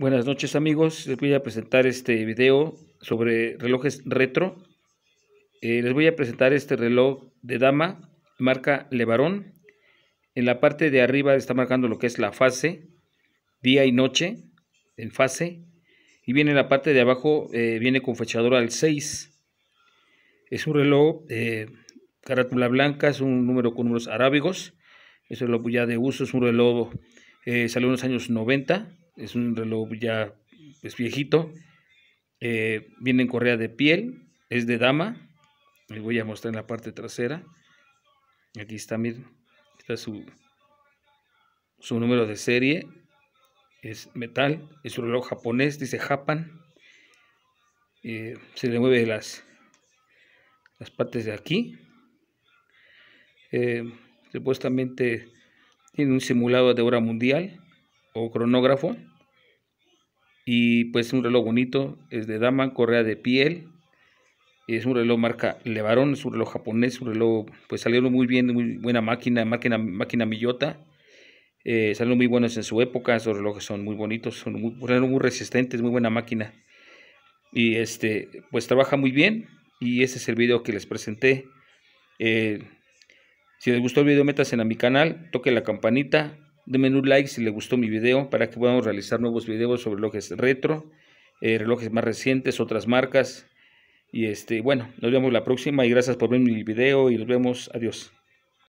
Buenas noches amigos, les voy a presentar este video sobre relojes retro. Eh, les voy a presentar este reloj de dama, marca Levarón. En la parte de arriba está marcando lo que es la fase, día y noche, en fase. Y viene en la parte de abajo, eh, viene con fechadora al 6. Es un reloj de eh, carátula blanca, es un número con números arábigos. Eso es lo ya de uso, es un reloj, salió en los años 90 es un reloj ya pues, viejito, eh, viene en correa de piel, es de dama, les voy a mostrar en la parte trasera, aquí está, miren, está su, número de serie, es metal, es un reloj japonés, dice Japan, eh, se le mueve las, las partes de aquí, eh, supuestamente tiene un simulado de hora mundial, cronógrafo. Y pues un reloj bonito, es de dama, correa de piel. Es un reloj marca Levarón, es un reloj japonés, un reloj, pues salió muy bien, muy buena máquina, máquina, máquina Miyota. Eh, salieron muy buenos en su época, esos relojes son muy bonitos, son muy, muy resistentes, muy buena máquina. Y este, pues trabaja muy bien. Y ese es el vídeo que les presenté. Eh, si les gustó el video, métanse a mi canal, toque la campanita, Denme un like si le gustó mi video para que podamos realizar nuevos videos sobre relojes retro, eh, relojes más recientes, otras marcas. Y este, bueno, nos vemos la próxima y gracias por ver mi video y nos vemos. Adiós.